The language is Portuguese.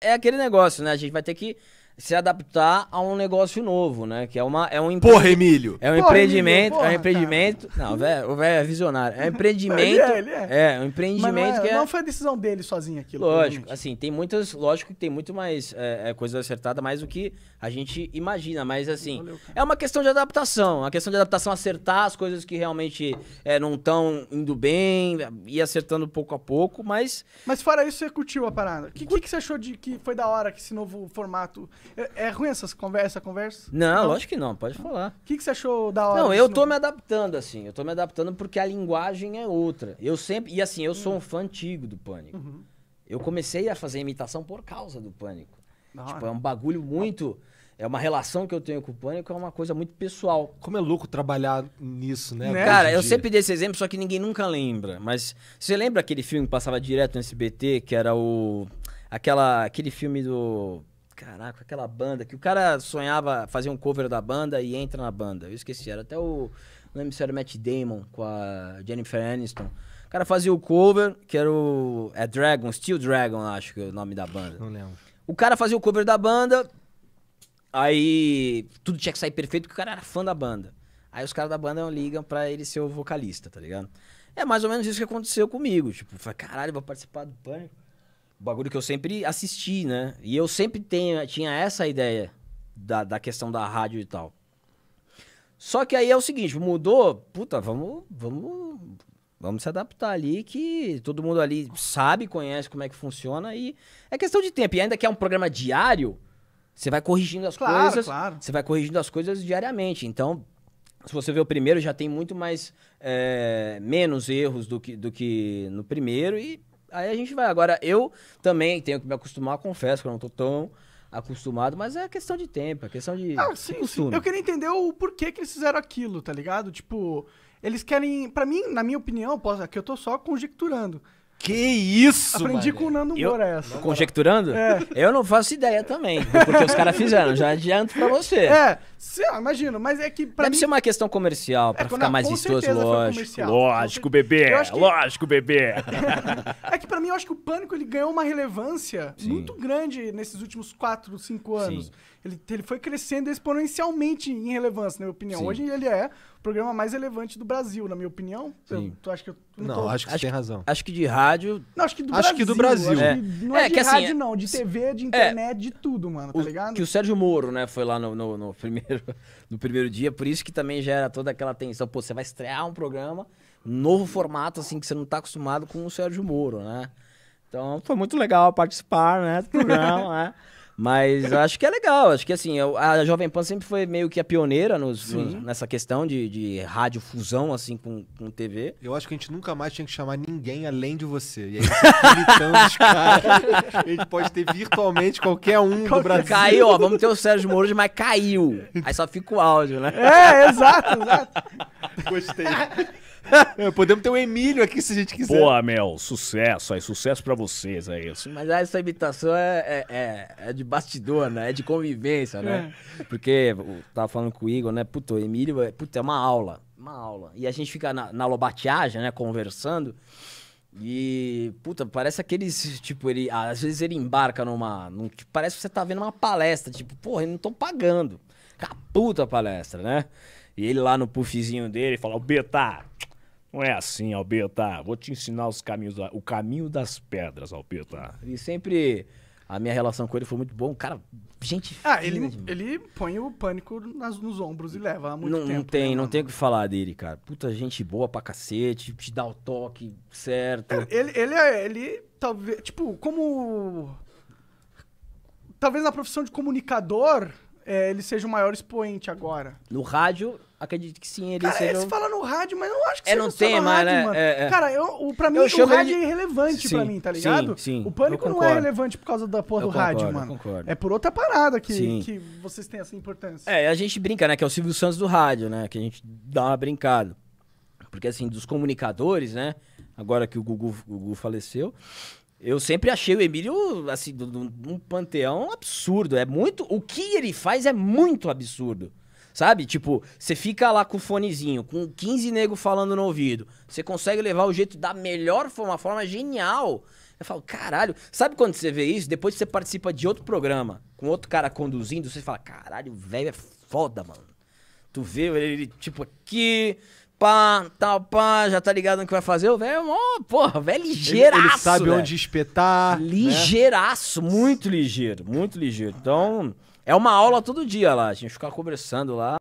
é aquele negócio, né? A gente vai ter que se adaptar a um negócio novo, né? Que é uma é um empre... Porra, Emílio. É um porra, empreendimento, porra, é um empreendimento. Cara. Não, velho, o velho é visionário. É um empreendimento. ele é, ele é. é, um empreendimento não, é, que é... não foi a decisão dele sozinho aquilo. Lógico, assim, tem muitas, lógico que tem muito mais é, é, coisa acertada mais do que a gente imagina, mas assim, Valeu, é uma questão de adaptação, a questão de adaptação acertar as coisas que realmente é, não estão indo bem, ir acertando pouco a pouco, mas Mas fora isso você curtiu a parada. O que, que, que você achou de que foi da hora que esse novo formato é, é ruim essas conversas, conversa? Não, não, lógico que não, pode falar. O que, que você achou da hora? Não, eu tô me adaptando, assim. Eu tô me adaptando porque a linguagem é outra. Eu sempre. E assim, eu sou um hum. fã antigo do pânico. Uhum. Eu comecei a fazer imitação por causa do pânico. tipo, é um bagulho muito. É uma relação que eu tenho com o pânico, é uma coisa muito pessoal. Como é louco trabalhar nisso, né? né? Cara, eu sempre dei esse exemplo, só que ninguém nunca lembra. Mas você lembra aquele filme que passava direto no SBT, que era o. Aquela, aquele filme do Caraca, aquela banda que o cara sonhava fazer um cover da banda e entra na banda. Eu esqueci, era até o. Não lembro se era Matt Damon com a Jennifer Aniston. O cara fazia o cover, que era o. É Dragon, Steel Dragon, acho que é o nome da banda. Não lembro. O cara fazia o cover da banda, aí tudo tinha que sair perfeito porque o cara era fã da banda. Aí os caras da banda ligam pra ele ser o vocalista, tá ligado? É mais ou menos isso que aconteceu comigo. Tipo, eu falei, caralho, vou participar do Pânico bagulho que eu sempre assisti, né? E eu sempre tenho, tinha essa ideia da, da questão da rádio e tal. Só que aí é o seguinte, mudou, puta, vamos, vamos, vamos se adaptar ali que todo mundo ali sabe, conhece como é que funciona e é questão de tempo. E ainda que é um programa diário, você vai corrigindo as claro, coisas, claro. você vai corrigindo as coisas diariamente. Então, se você vê o primeiro, já tem muito mais é, menos erros do que, do que no primeiro e Aí a gente vai. Agora, eu também tenho que me acostumar, confesso que eu não tô tão acostumado, mas é questão de tempo, é questão de. Ah, sim, costume. sim. Eu queria entender o porquê que eles fizeram aquilo, tá ligado? Tipo, eles querem. para mim, na minha opinião, posso, aqui é eu tô só conjecturando. Que isso, Aprendi mano. com o Nando eu, Moura essa. Conjecturando? É. Eu não faço ideia também. Porque os caras fizeram, já adianto pra você. É, sei imagino, mas é que pra Deve mim... ser uma questão comercial, pra é, ficar não, mais vistoso, lógico. Lógico, bebê, que... lógico, bebê. é que pra mim, eu acho que o Pânico, ele ganhou uma relevância Sim. muito grande nesses últimos 4, 5 anos. Sim. Ele, ele foi crescendo exponencialmente em relevância, na minha opinião. Sim. Hoje ele é o programa mais relevante do Brasil, na minha opinião. Sim. Eu, tu acha que eu... Não, não tô... acho que você acho, tem razão. Acho que de rádio rádio. Não, acho que do acho Brasil. Que do Brasil. É. Que não é, é de que, assim, rádio, assim, não, de TV, de é. internet, é, de tudo, mano, tá o, ligado? Que o Sérgio Moro, né, foi lá no, no, no, primeiro, no primeiro dia, por isso que também gera toda aquela tensão. Pô, você vai estrear um programa, novo formato, assim, que você não tá acostumado com o Sérgio Moro, né? Então foi muito legal participar, né, do programa, né? Mas acho que é legal, acho que assim, a Jovem Pan sempre foi meio que a pioneira nos, nessa questão de, de rádio fusão, assim, com, com TV. Eu acho que a gente nunca mais tinha que chamar ninguém além de você. E aí, gritando os caras, a gente pode ter virtualmente qualquer um do Brasil. Caiu, ó, vamos ter o Sérgio Moro, mas caiu. Aí só fica o áudio, né? É, exato, exato. Gostei. É, podemos ter o Emílio aqui se a gente quiser. Pô, Mel, sucesso aí, sucesso pra vocês, é isso. Mas essa imitação é, é, é, é de bastidor, né? É de convivência, né? É. Porque eu tava falando com o Igor, né? Puta, o Emílio é, puta, é uma aula, uma aula. E a gente fica na, na lobateagem, né? Conversando. E, puta, parece aqueles, tipo, ele, às vezes ele embarca numa, num, tipo, parece que você tá vendo uma palestra, tipo, porra, eles não estão pagando. Caputa a palestra, né? E ele lá no puffzinho dele fala: Ô não é assim, Alberta. Vou te ensinar os caminhos, o caminho das pedras, Alberta. E sempre a minha relação com ele foi muito bom. Cara, gente. Ah, fina, ele, ele põe o pânico nas, nos ombros e leva há muito não, tempo. Né, não tem, né, não tem o que falar dele, cara. Puta gente boa pra cacete, te dá o toque certo. É, ele, ele, é, ele, talvez, tipo, como. Talvez na profissão de comunicador, é, ele seja o maior expoente agora. No rádio, Acredito que sim, ele cara, seja... Cara, fala no rádio, mas eu não acho que é, seja não tem, mas, rádio, né? mano. É, é. Cara, eu, o, pra mim eu o rádio de... é irrelevante sim, pra mim, tá ligado? Sim, sim. O Pânico não é relevante por causa da porra eu do concordo, rádio, mano. Concordo. É por outra parada que, que vocês têm essa importância. É, a gente brinca, né? Que é o Silvio Santos do rádio, né? Que a gente dá uma brincada. Porque, assim, dos comunicadores, né? Agora que o Gugu, o Gugu faleceu... Eu sempre achei o Emílio, assim, um panteão absurdo. É muito. O que ele faz é muito absurdo. Sabe? Tipo, você fica lá com o fonezinho, com 15 negros falando no ouvido. Você consegue levar o jeito da melhor forma, uma forma genial. Eu falo, caralho. Sabe quando você vê isso? Depois você participa de outro programa, com outro cara conduzindo, você fala, caralho, velho é foda, mano. Tu vê ele, tipo, aqui, pá, tal, pá, já tá ligado no que vai fazer. O velho, oh, porra, velho ligeiraço. É ele, ele sabe véio. onde espetar. Né? Ligeiraço, né? muito ligeiro, muito ligeiro. Então. É uma aula todo dia lá. A gente fica conversando lá.